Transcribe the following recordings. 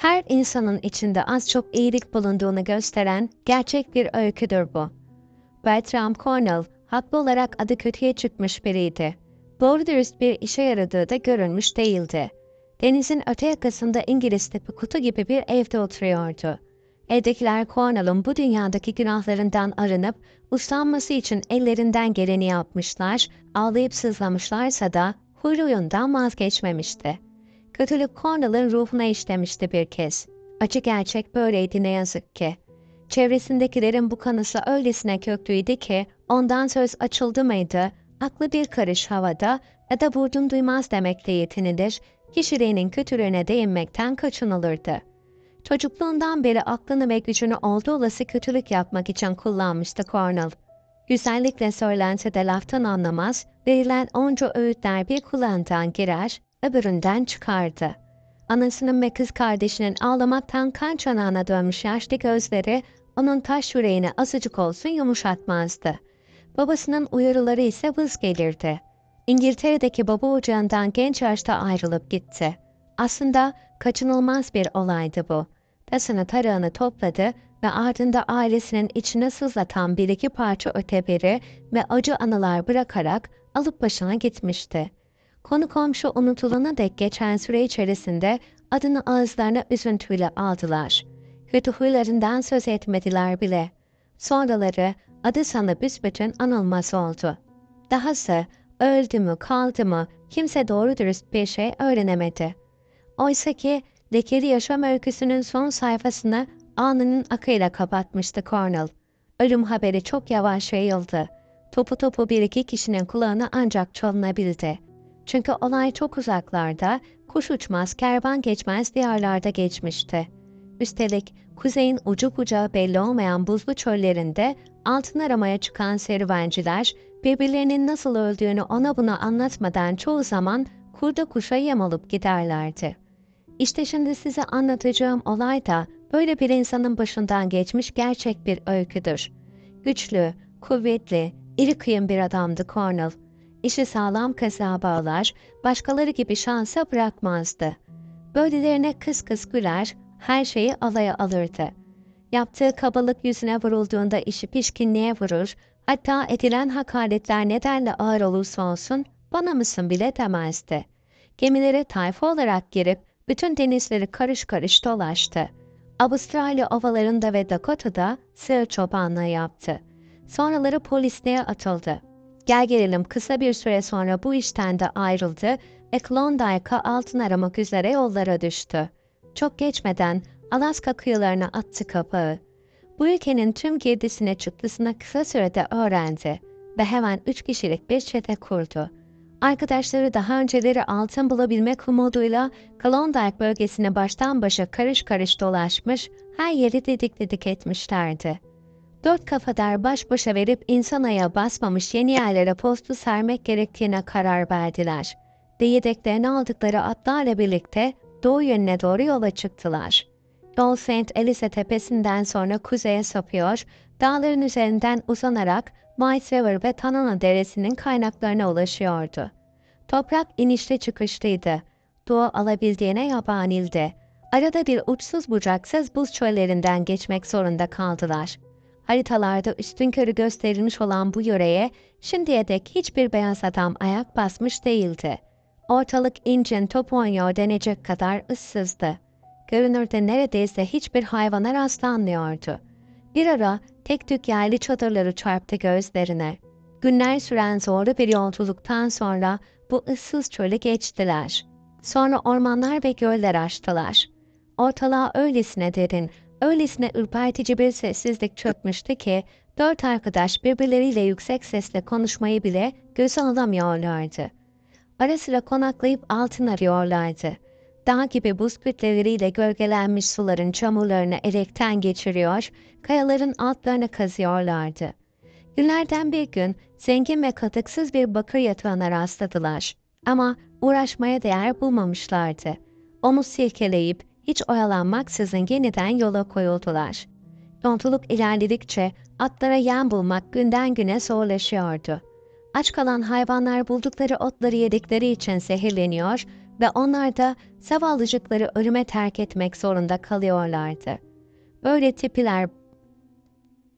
her insanın içinde az çok iyilik bulunduğunu gösteren gerçek bir öyküdür bu. Bertram Cornell, haklı olarak adı kötüye çıkmış biriydi. Doğru dürüst bir işe yaradığı da görünmüş değildi. Denizin öte yakasında İngiliz tipi kutu gibi bir evde oturuyordu. Evdekiler Cornell'ın bu dünyadaki günahlarından arınıp uslanması için ellerinden geleni yapmışlar, ağlayıp sızlamışlarsa da huyluyundan vazgeçmemişti.'' Kötülük Cornell'ın ruhuna işlemişti bir kez. Açık gerçek böyleydi ne yazık ki. Çevresindekilerin bu kanısı öylesine köklüydü ki ondan söz açıldı mıydı, aklı bir karış havada ya da burdun duymaz demekle yetinilir, kişiliğinin kötülüğüne değinmekten kaçınılırdı. Çocukluğundan beri aklını ve gücünü olduğu olası kötülük yapmak için kullanmıştı Cornell. Güzellikle söylense de laftan anlamaz, verilen onca öğütler bir kulağından girer, öbüründen çıkardı. Anasının ve kız kardeşinin ağlamaktan kan çanağına dönmüş yaşlı gözleri onun taş yüreğini azıcık olsun yumuşatmazdı. Babasının uyarıları ise vız gelirdi. İngiltere'deki baba ocağından genç yaşta ayrılıp gitti. Aslında kaçınılmaz bir olaydı bu. Tasını tarağını topladı ve ardında ailesinin içine sızlatan bir iki parça öteberi ve acı anılar bırakarak alıp başına gitmişti konu komşu unutulana dek geçen süre içerisinde adını ağızlarına üzüntüyle aldılar ve tuhuylarından söz etmediler bile. Sonraları adı sana büsbütün anılmaz oldu. Dahası öldü mü kaldı mı kimse doğru dürüst bir şey öğrenemedi. Oysa ki Lekeli Yaşam Öyküsü'nün son sayfasını anının akıyla kapatmıştı Cornell. Ölüm haberi çok yavaş yayıldı. Topu topu bir iki kişinin kulağına ancak çalınabildi. Çünkü olay çok uzaklarda, kuş uçmaz, kervan geçmez diyarlarda geçmişti. Üstelik kuzeyin ucu bucağı belli olmayan buzlu çöllerinde altın aramaya çıkan serüvenciler birbirlerinin nasıl öldüğünü ona buna anlatmadan çoğu zaman kurda kuşa yem olup giderlerdi. İşte şimdi size anlatacağım olay da böyle bir insanın başından geçmiş gerçek bir öyküdür. Güçlü, kuvvetli, iri kıyım bir adamdı Cornell işi sağlam kaza bağlar, başkaları gibi şansa bırakmazdı. Böylelerine kıs kıs güler, her şeyi alaya alırdı. Yaptığı kabalık yüzüne vurulduğunda işi pişkinliğe vurur, hatta edilen hakaretler nedenle ağır olursa olsun bana mısın bile demezdi. Gemilere tayfa olarak girip bütün denizleri karış karış dolaştı. Avustralya ovalarında ve Dakota'da sığır çobanlığı yaptı. Sonraları polisliğe atıldı. Gel gelelim kısa bir süre sonra bu işten de ayrıldı ve Klondyke'a altın aramak üzere yollara düştü. Çok geçmeden Alaska kıyılarına attı kapağı. Bu ülkenin tüm girdisine çıktısına kısa sürede öğrendi ve hemen üç kişilik bir çete kurdu. Arkadaşları daha önceleri altın bulabilmek umuduyla Klondike bölgesine baştan başa karış karış dolaşmış, her yeri didik didik etmişlerdi. Dört kafadar baş başa verip insanaya basmamış yeni yerlere postu sermek gerektiğine karar verdiler ve aldıkları atlarla birlikte doğu yönüne doğru yola çıktılar. Yol Saint Elise tepesinden sonra kuzeye sapıyor, dağların üzerinden uzanarak Mice River ve Tanana deresinin kaynaklarına ulaşıyordu. Toprak inişte çıkışlıydı. Doğu alabildiğine yabanildi. Arada bir uçsuz bucaksız buz çöllerinden geçmek zorunda kaldılar.'' haritalarda üstün körü gösterilmiş olan bu yöreye şimdiye dek hiçbir beyaz adam ayak basmış değildi. Ortalık incin toponyo denecek kadar ıssızdı. Görünürde neredeyse hiçbir hayvana rastlanmıyordu. Bir ara tek tük yerli çadırları çarptı gözlerine. Günler süren zorlu bir yolculuktan sonra bu ıssız çölü geçtiler. Sonra ormanlar ve göller açtılar. Ortalığa öylesine derin, Öylesine ürpertici bir sessizlik çökmüştü ki dört arkadaş birbirleriyle yüksek sesle konuşmayı bile göze alamıyorlardı. Ara sıra konaklayıp altın arıyorlardı. Dağ gibi buz kütleleriyle gölgelenmiş suların çamurlarını elekten geçiriyor, kayaların altlarına kazıyorlardı. Günlerden bir gün zengin ve katıksız bir bakır yatağına rastladılar. Ama uğraşmaya değer bulmamışlardı. Onu silkeleyip hiç oyalanmaksızın yeniden yola koyuldular. Yontuluk ilerledikçe atlara yem bulmak günden güne zorlaşıyordu. Aç kalan hayvanlar buldukları otları yedikleri için zehirleniyor ve onlar da zavallıcıkları ölüme terk etmek zorunda kalıyorlardı. Böyle tipiler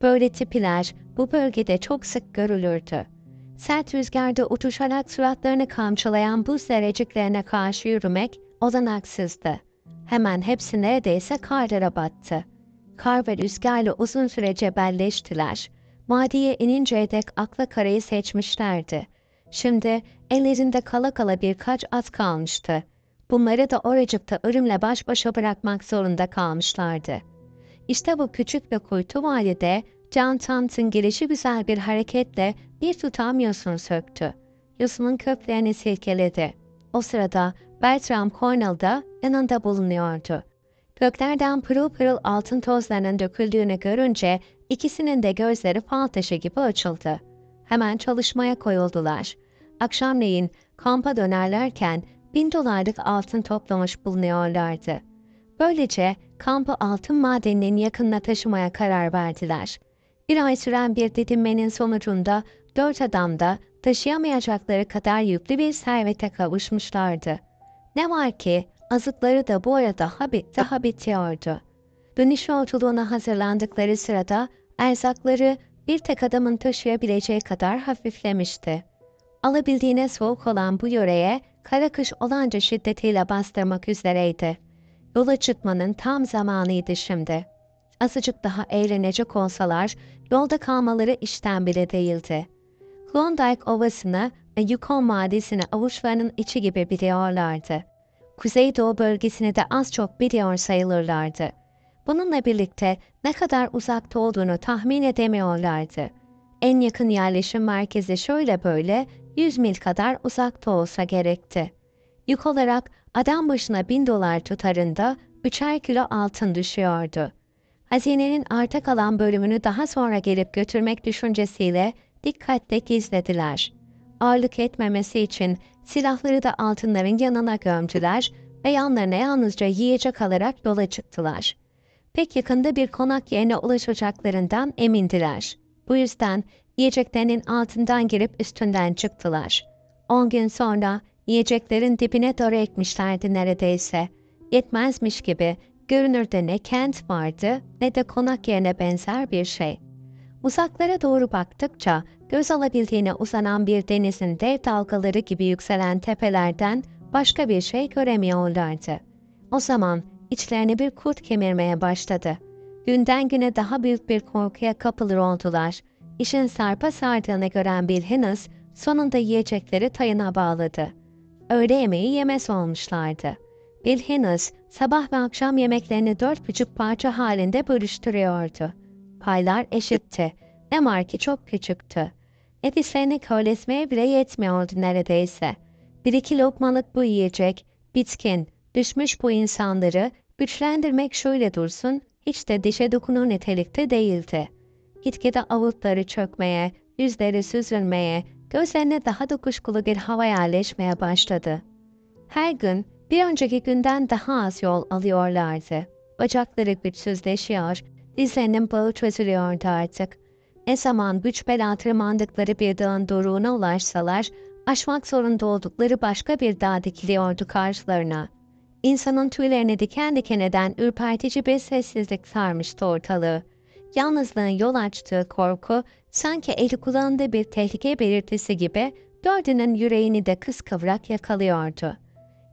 böyle tipiler bu bölgede çok sık görülürdü. Sert rüzgarda uçuşarak suratlarını kamçılayan buz dereciklerine karşı yürümek olanaksızdı. Hemen hepsi neredeyse karlara battı. Kar ve rüzgarla uzun süre cebelleştiler. Vadiye ininceye dek akla karayı seçmişlerdi. Şimdi ellerinde kala kala birkaç at kalmıştı. Bunları da oracıkta ölümle baş başa bırakmak zorunda kalmışlardı. İşte bu küçük ve kuytu valide John Tant'ın gelişi güzel bir hareketle bir tutam yosun söktü. Yosunun köklerini silkeledi. O sırada Bertram Cornell da yanında bulunuyordu. Göklerden pırıl pırıl altın tozlarının döküldüğünü görünce ikisinin de gözleri fal taşı gibi açıldı. Hemen çalışmaya koyuldular. Akşamleyin kampa dönerlerken bin dolarlık altın toplamış bulunuyorlardı. Böylece kampı altın madeninin yakınına taşımaya karar verdiler. Bir ay süren bir didinmenin sonucunda dört adam da taşıyamayacakları kadar yüklü bir servete kavuşmuşlardı. Ne var ki azıtları da bu arada habit daha bitiyordu. Dönüş yolculuğuna hazırlandıkları sırada erzakları bir tek adamın taşıyabileceği kadar hafiflemişti. Alabildiğine soğuk olan bu yöreye kara kış olanca şiddetiyle bastırmak üzereydi. Yola çıkmanın tam zamanıydı şimdi. Azıcık daha eğlenecek olsalar yolda kalmaları işten bile değildi. Klondike Ovası'nı Yukon Vadisi'ni avuçlarının içi gibi biliyorlardı. Kuzeydoğu bölgesini de az çok biliyor sayılırlardı. Bununla birlikte ne kadar uzakta olduğunu tahmin edemiyorlardı. En yakın yerleşim merkezi şöyle böyle 100 mil kadar uzakta olsa gerekti. Yük olarak adam başına 1000 dolar tutarında 3'er kilo altın düşüyordu. Hazinenin arta kalan bölümünü daha sonra gelip götürmek düşüncesiyle dikkatle gizlediler.'' ağırlık etmemesi için silahları da altınların yanına gömdüler ve yanlarına yalnızca yiyecek alarak yola çıktılar. Pek yakında bir konak yerine ulaşacaklarından emindiler. Bu yüzden yiyeceklerinin altından girip üstünden çıktılar. 10 gün sonra yiyeceklerin dibine doğru ekmişlerdi neredeyse. Yetmezmiş gibi görünürde ne kent vardı ne de konak yerine benzer bir şey. Uzaklara doğru baktıkça göz alabildiğine uzanan bir denizin dev dalgaları gibi yükselen tepelerden başka bir şey göremiyorlardı. O zaman içlerine bir kurt kemirmeye başladı. Günden güne daha büyük bir korkuya kapılır oldular. İşin sarpa sardığını gören Bilhinus sonunda yiyecekleri tayına bağladı. Öğle yemeği yemez olmuşlardı. Bilhinus sabah ve akşam yemeklerini dört buçuk parça halinde bölüştürüyordu. Paylar eşitti. Ne marki çok küçüktü ev işlerini körletmeye bile yetmiyordu neredeyse. Bir iki lokmalık bu yiyecek, bitkin, düşmüş bu insanları güçlendirmek şöyle dursun, hiç de dişe dokunur nitelikte değildi. Gitgide avutları çökmeye, yüzleri süzülmeye, gözlerine daha da kuşkulu bir hava yerleşmeye başladı. Her gün bir önceki günden daha az yol alıyorlardı. Bacakları güçsüzleşiyor, dizlerinin bağı çözülüyordu artık ne zaman güç bela tırmandıkları bir dağın doruğuna ulaşsalar, aşmak zorunda oldukları başka bir dağ dikiliyordu karşılarına. İnsanın tüylerini diken diken eden ürpertici bir sessizlik sarmıştı ortalığı. Yalnızlığın yol açtığı korku, sanki eli kulağında bir tehlike belirtisi gibi dördünün yüreğini de kıskıvrak yakalıyordu.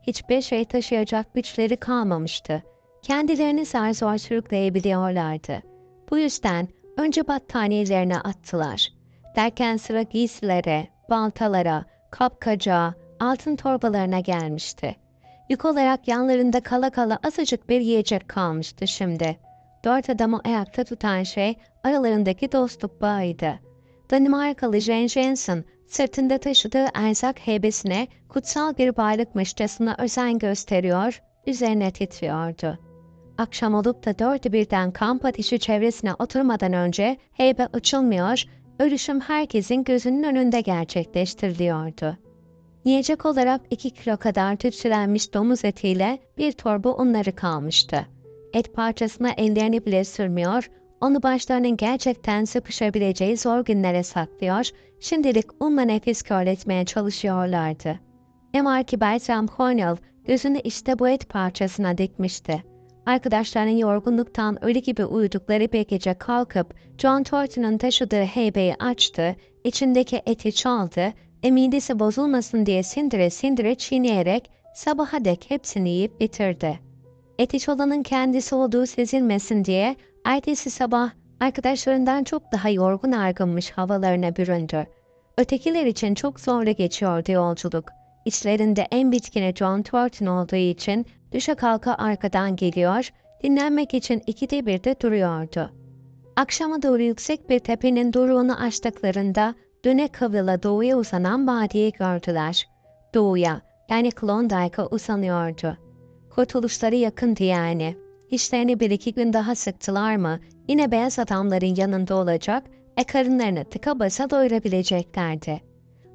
Hiçbir şey taşıyacak güçleri kalmamıştı. Kendilerini zar zor sürükleyebiliyorlardı. Bu yüzden Önce battaniyelerine attılar. Derken sıra giysilere, baltalara, kapkaca, altın torbalarına gelmişti. Yük olarak yanlarında kala kala azıcık bir yiyecek kalmıştı şimdi. Dört adamı ayakta tutan şey aralarındaki dostluk bağıydı. Danimarkalı Jane Jensen sırtında taşıdığı erzak heybesine kutsal bir baylıkmışçasına özen gösteriyor, üzerine titriyordu akşam olup da dördü birden kamp ateşi çevresine oturmadan önce heybe açılmıyor, ölüşüm herkesin gözünün önünde gerçekleştiriliyordu. Yiyecek olarak iki kilo kadar tütsülenmiş domuz etiyle bir torba unları kalmıştı. Et parçasına ellerini bile sürmüyor, onu başlarının gerçekten sıkışabileceği zor günlere saklıyor, şimdilik unla nefis körletmeye çalışıyorlardı. Ne var ki Bertram Cornell gözünü işte bu et parçasına dikmişti arkadaşlarının yorgunluktan ölü gibi uyudukları bir gece kalkıp John Thornton'un taşıdığı heybeyi açtı, içindeki eti çaldı ve bozulmasın diye sindire sindire çiğneyerek sabaha dek hepsini yiyip bitirdi. Eti çalanın kendisi olduğu sezilmesin diye ertesi sabah arkadaşlarından çok daha yorgun argınmış havalarına büründü. Ötekiler için çok zorlu geçiyordu yolculuk. İçlerinde en bitkine John Thornton olduğu için Düşe kalka arkadan geliyor, dinlenmek için ikide bir de duruyordu. Akşama doğru yüksek bir tepenin doruğunu açtıklarında döne kıvrıla doğuya uzanan vadiyi gördüler. Doğuya, yani Klondike'a uzanıyordu. Kurtuluşları yakındı yani. İşlerini bir iki gün daha sıktılar mı, yine beyaz adamların yanında olacak, e karınlarını tıka basa doyurabileceklerdi.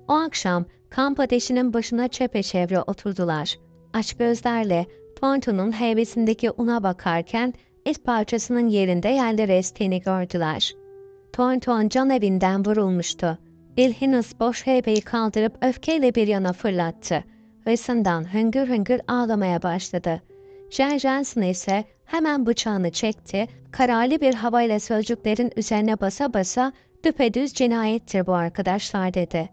O akşam kamp ateşinin başına çepeçevre oturdular. Aç gözlerle Ponto'nun heybesindeki una bakarken et parçasının yerinde yerde restiğini gördüler. Ponton can evinden vurulmuştu. Bilhinus boş heybeyi kaldırıp öfkeyle bir yana fırlattı. Hırsından hüngür hüngür ağlamaya başladı. Jen Jensen ise hemen bıçağını çekti, kararlı bir havayla sözcüklerin üzerine basa basa düpedüz cinayettir bu arkadaşlar dedi.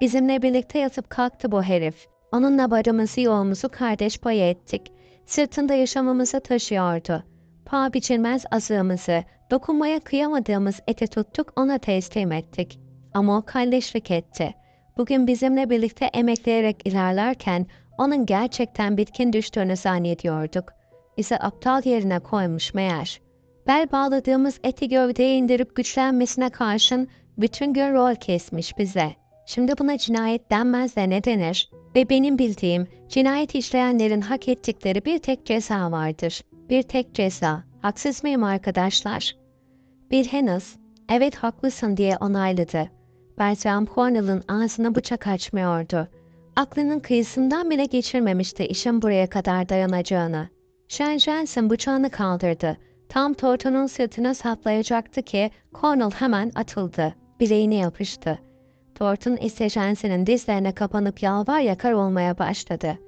Bizimle birlikte yatıp kalktı bu herif. Onunla barımızı yoğumuzu kardeş payı ettik sırtında yaşamamızı taşıyordu. Paha biçilmez azığımızı, dokunmaya kıyamadığımız eti tuttuk ona teslim ettik. Ama o kalleşlik etti. Bugün bizimle birlikte emekleyerek ilerlerken onun gerçekten bitkin düştüğünü zannediyorduk. İse aptal yerine koymuş meğer. Bel bağladığımız eti gövdeye indirip güçlenmesine karşın bütün gün rol kesmiş bize.'' Şimdi buna cinayet denmez de ne denir? Ve benim bildiğim cinayet işleyenlerin hak ettikleri bir tek ceza vardır. Bir tek ceza. Haksız mıyım arkadaşlar? Bir henüz, evet haklısın diye onayladı. Bertram Cornell'ın ağzına bıçak açmıyordu. Aklının kıyısından bile geçirmemişti işin buraya kadar dayanacağını. Shen Jensen bıçağını kaldırdı. Tam Torton'un sırtına saplayacaktı ki Cornell hemen atıldı. Bileğine yapıştı. Tort'un Jensen'in dizlerine kapanıp yalvar yakar olmaya başladı.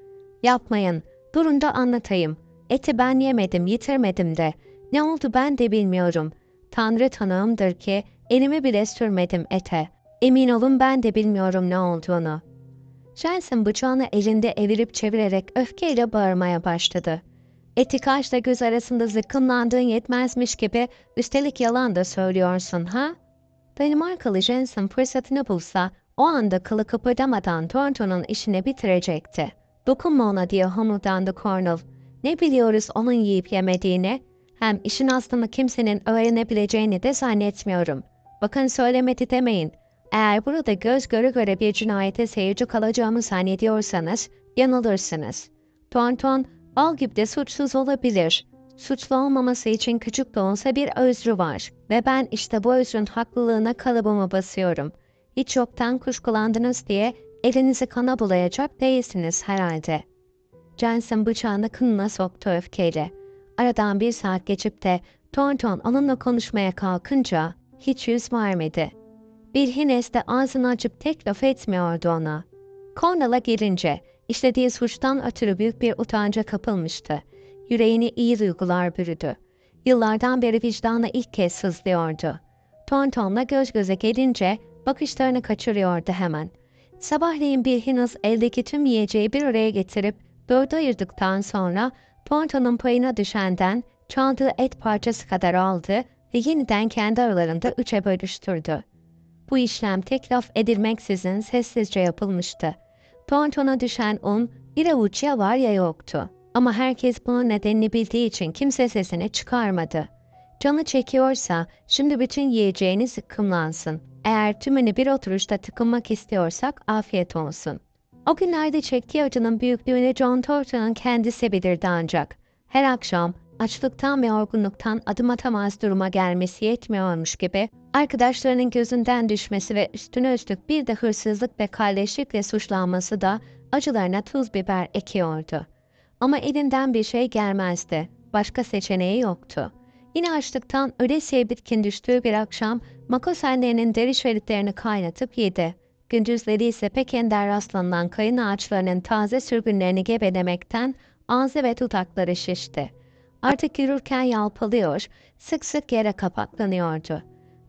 Yapmayın, durun da anlatayım. Eti ben yemedim, yitirmedim de. Ne oldu ben de bilmiyorum. Tanrı tanığımdır ki elimi bile sürmedim ete. Emin olun ben de bilmiyorum ne olduğunu. Jensen bıçağını elinde evirip çevirerek öfkeyle bağırmaya başladı. Eti kaşla göz arasında zıkkımlandığın yetmezmiş gibi üstelik yalan da söylüyorsun ha?'' Danimarkalı Jensen fırsatını bulsa o anda kılı kıpırdamadan Toronto'nun işini bitirecekti. Dokunma ona diye homurdandı Cornell. Ne biliyoruz onun yiyip yemediğini? Hem işin aslında kimsenin öğrenebileceğini de zannetmiyorum. Bakın söylemedi demeyin. Eğer burada göz göre göre bir cinayete seyirci kalacağımı zannediyorsanız yanılırsınız. Tonton, al gibi de suçsuz olabilir suçlu olmaması için küçük de olsa bir özrü var ve ben işte bu özrün haklılığına kalıbımı basıyorum. Hiç yoktan kuşkulandınız diye elinizi kana bulayacak değilsiniz herhalde. Jensen bıçağını kınına soktu öfkeyle. Aradan bir saat geçip de Thornton onunla konuşmaya kalkınca hiç yüz vermedi. Bir Hines de ağzını açıp tek laf etmiyordu ona. Cornell'a gelince işlediği suçtan ötürü büyük bir utanca kapılmıştı Yüreğini iyi duygular bürüdü. Yıllardan beri vicdanla ilk kez sızlıyordu. Tonton'la göz göze gelince bakışlarını kaçırıyordu hemen. Sabahleyin bir Hinız eldeki tüm yiyeceği bir araya getirip dörde ayırdıktan sonra Tonton'un payına düşenden çaldığı et parçası kadar aldı ve yeniden kendi aralarında üçe bölüştürdü. Bu işlem tek laf edilmeksizin sessizce yapılmıştı. Tonton'a düşen un bir avuç ya var ya yoktu. Ama herkes bunun nedenini bildiği için kimse sesini çıkarmadı. Canı çekiyorsa şimdi bütün yiyeceğini zıkkımlansın. Eğer tümünü bir oturuşta tıkınmak istiyorsak afiyet olsun. O günlerde çektiği acının büyüklüğünü John Thornton'ın kendisi bilirdi ancak. Her akşam açlıktan ve yorgunluktan adım atamaz duruma gelmesi yetmiyormuş gibi arkadaşlarının gözünden düşmesi ve üstüne üstlük bir de hırsızlık ve kalleşlikle suçlanması da acılarına tuz biber ekiyordu. Ama elinden bir şey gelmezdi. Başka seçeneği yoktu. Yine açlıktan ölesiye bitkin düştüğü bir akşam makas annenin deri şeritlerini kaynatıp yedi. Gündüzleri ise pek ender kayın ağaçlarının taze sürgünlerini gebelemekten ağzı ve tutakları şişti. Artık yürürken yalpalıyor, sık sık yere kapaklanıyordu.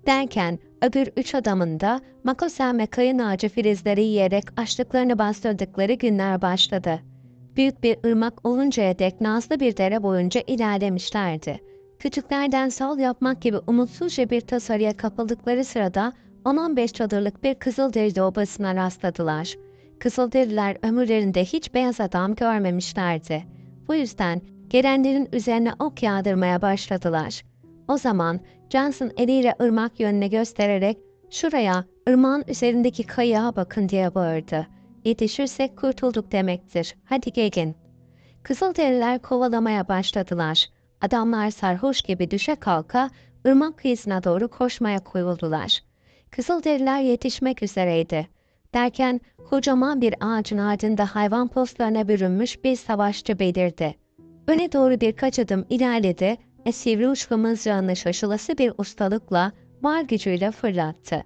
Derken öbür üç adamın da makosen ve kayın ağacı filizleri yiyerek açlıklarını bastırdıkları günler başladı.'' Büyük bir ırmak oluncaya dek nazlı bir dere boyunca ilerlemişlerdi. Küçüklerden sal yapmak gibi umutsuzca bir tasarıya kapıldıkları sırada 10-15 çadırlık bir Kızılderili obasına rastladılar. Kızılderililer ömürlerinde hiç beyaz adam görmemişlerdi. Bu yüzden gelenlerin üzerine ok yağdırmaya başladılar. O zaman Johnson eliyle ırmak yönüne göstererek şuraya, ırmağın üzerindeki kayığa bakın diye bağırdı.'' Yetişirsek kurtulduk demektir. Hadi gelin. Kızılderililer kovalamaya başladılar. Adamlar sarhoş gibi düşe kalka ırmak kıyısına doğru koşmaya koyuldular. Kızılderililer yetişmek üzereydi. Derken kocaman bir ağacın ardında hayvan postlarına bürünmüş bir savaşçı belirdi. Öne doğru birkaç adım ilerledi ve sivri uçlu mızrağını şaşılası bir ustalıkla var gücüyle fırlattı.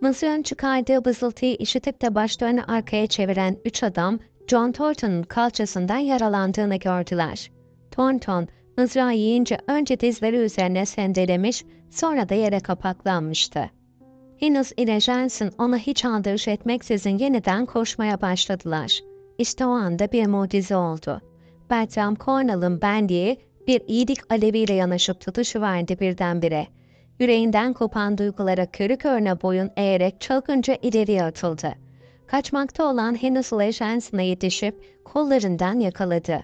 Mısır'ın çıkardığı vızıltıyı işitip de başlarını arkaya çeviren üç adam, John Thornton'un kalçasından yaralandığını gördüler. Thornton, mızrağı yiyince önce dizleri üzerine sendelemiş, sonra da yere kapaklanmıştı. Henüz ile Jensen ona hiç aldırış etmeksizin yeniden koşmaya başladılar. İşte o anda bir mucize oldu. Bertram Cornell'ın ben bir iyilik aleviyle yanaşıp tutuşu verdi birdenbire. Yüreğinden kopan duygulara kırık örne boyun eğerek çılgınca ileriye atıldı. Kaçmakta olan henüz Legens'ına yetişip kollarından yakaladı.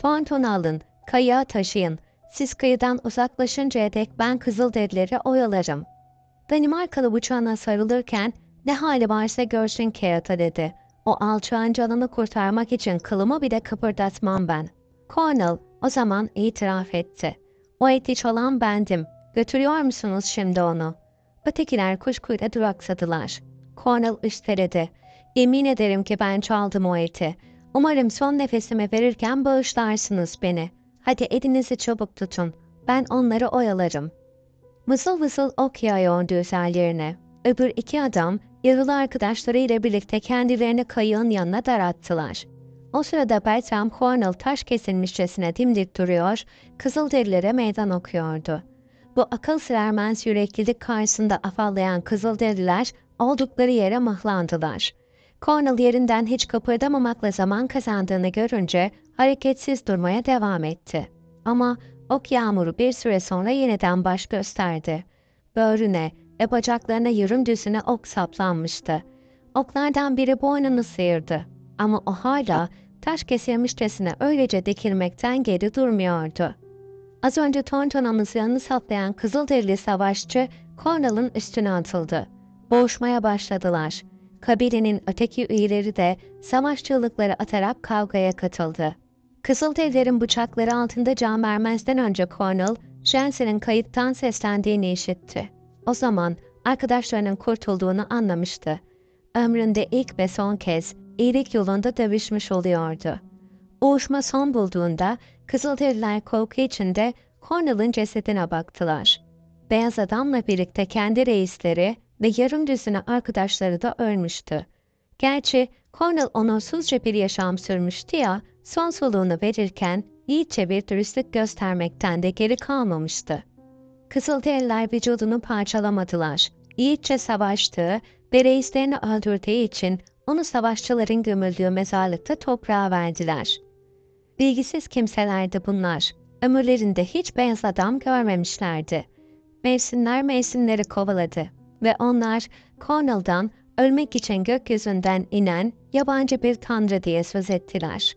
Ponton alın, kaya taşıyın, siz kıyıdan uzaklaşıncaya dek ben Kızılderililere oyalarım. Danimarkalı bıçağına sarılırken ne hali varsa görsün Keat'a dedi. O alçağın canını kurtarmak için kılımı bile kıpırdatmam ben. Cornell o zaman itiraf etti. O etiç olan bendim. Götürüyor musunuz şimdi onu? Ötekiler kuşkuyla duraksadılar. Cornell üsteledi. Yemin ederim ki ben çaldım o eti. Umarım son nefesimi verirken bağışlarsınız beni. Hadi elinizi çabuk tutun. Ben onları oyalarım. Vızıl vızıl ok yağıyordu üzerlerine. Öbür iki adam yaralı arkadaşlarıyla birlikte kendilerini kayığın yanına darattılar. O sırada Bertram Hornell taş kesilmişçesine dimdik duruyor, kızıl derilere meydan okuyordu.'' Bu akıl sırermez yüreklilik karşısında afallayan Kızılderililer oldukları yere mahlandılar. Cornell yerinden hiç kıpırdamamakla zaman kazandığını görünce hareketsiz durmaya devam etti. Ama ok yağmuru bir süre sonra yeniden baş gösterdi. Böğrüne ve bacaklarına yürümdüzüne ok saplanmıştı. Oklardan biri boynunu sıyırdı ama o hala taş kesilmişçesine öylece dikilmekten geri durmuyordu.'' Az önce Tontona'mız yanını saplayan Kızılderili savaşçı Cornell'ın üstüne atıldı. Boğuşmaya başladılar. Kabilenin öteki üyeleri de savaş çığlıkları atarak kavgaya katıldı. Kızılderililerin bıçakları altında can vermezden önce Cornell, Jensen'in kayıttan seslendiğini işitti. O zaman arkadaşlarının kurtulduğunu anlamıştı. Ömründe ilk ve son kez iyilik yolunda dövüşmüş oluyordu. Boğuşma son bulduğunda Kızılderililer korku içinde Cornell'ın cesedine baktılar. Beyaz adamla birlikte kendi reisleri ve yarım düzine arkadaşları da ölmüştü. Gerçi Cornell onursuzca bir yaşam sürmüştü ya, son soluğunu verirken iyice bir dürüstlük göstermekten de geri kalmamıştı. Kızılderililer vücudunu parçalamadılar. İyice savaştığı ve reislerini öldürdüğü için onu savaşçıların gömüldüğü mezarlıkta toprağa verdiler. Bilgisiz kimselerdi bunlar. Ömürlerinde hiç beyaz adam görmemişlerdi. Mevsimler mevsimleri kovaladı ve onlar Cornell'dan ölmek için gökyüzünden inen yabancı bir tanrı diye söz ettiler.